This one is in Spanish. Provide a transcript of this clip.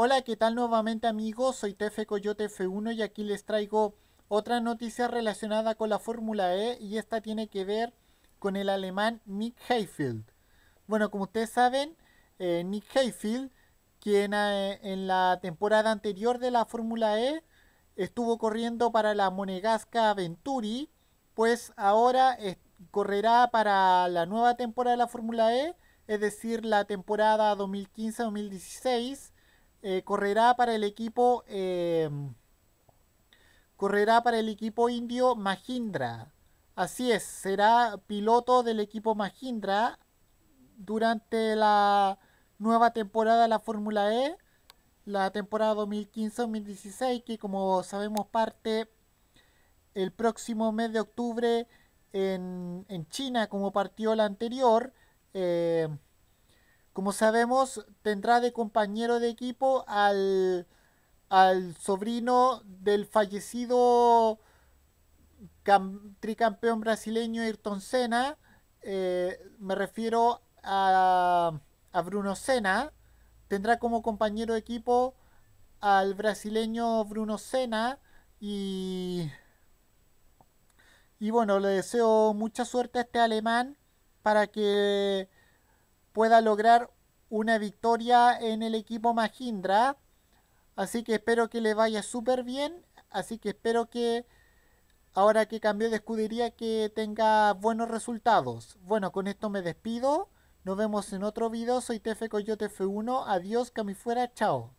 Hola, ¿qué tal nuevamente amigos? Soy Tefe Coyote F1 y aquí les traigo otra noticia relacionada con la Fórmula E y esta tiene que ver con el alemán Nick Hayfield. Bueno, como ustedes saben, Nick eh, Hayfield, quien eh, en la temporada anterior de la Fórmula E estuvo corriendo para la Monegasca Venturi, pues ahora eh, correrá para la nueva temporada de la Fórmula E, es decir, la temporada 2015-2016 eh, correrá para el equipo em, correrá para el equipo indio Mahindra. Así es, será piloto del equipo Mahindra durante la nueva temporada de la Fórmula E, la temporada 2015-2016, que como sabemos parte el próximo mes de octubre en, en China, como partió la anterior. Em, como sabemos, tendrá de compañero de equipo al, al sobrino del fallecido tricampeón brasileño Ayrton Senna. Eh, me refiero a, a Bruno Senna. Tendrá como compañero de equipo al brasileño Bruno Senna y, y bueno, le deseo mucha suerte a este alemán para que pueda lograr una victoria en el equipo Mahindra. Así que espero que le vaya súper bien. Así que espero que ahora que cambió de escudería que tenga buenos resultados. Bueno, con esto me despido. Nos vemos en otro video. Soy tf Coyote F1. Adiós, que fuera. Chao.